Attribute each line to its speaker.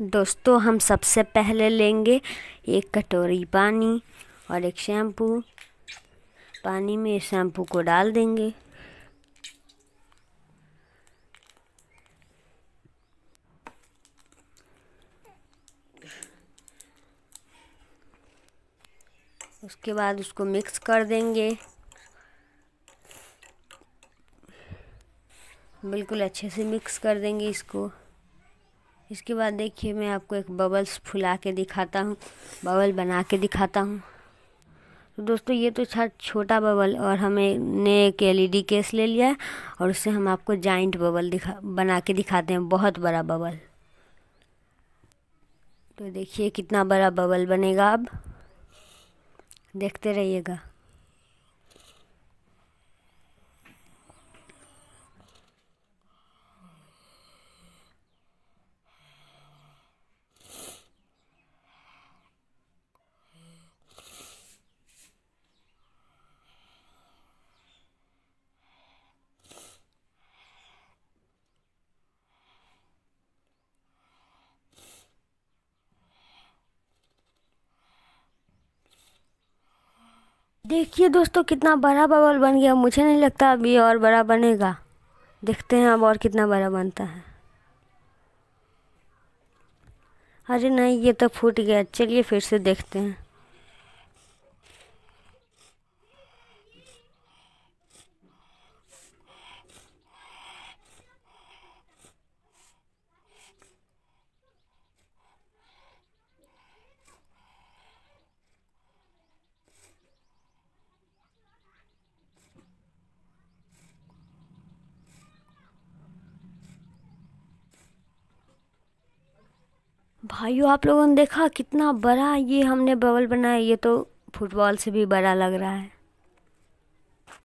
Speaker 1: दोस्तों हम सबसे पहले लेंगे एक कटोरी पानी और एक शैम्पू पानी में शैम्पू को डाल देंगे उसके बाद उसको मिक्स कर देंगे बिल्कुल अच्छे से मिक्स कर देंगे इसको इसके बाद देखिए मैं आपको एक बबल्स फुला के दिखाता हूँ बबल बना के दिखाता हूँ तो दोस्तों ये तो छा छोटा बबल और हमें ने एक एल केस e ले लिया है और उससे हम आपको जॉइंट बबल दिखा बना के दिखाते हैं बहुत बड़ा बबल तो देखिए कितना बड़ा बबल बनेगा अब देखते रहिएगा देखिए दोस्तों कितना बड़ा बबल बन गया मुझे नहीं लगता अभी और बड़ा बनेगा देखते हैं अब और कितना बड़ा बनता है अरे नहीं ये तो फूट गया चलिए फिर से देखते हैं भाइयों आप लोगों ने देखा कितना बड़ा ये हमने बबल बनाया ये तो फुटबॉल से भी बड़ा लग रहा है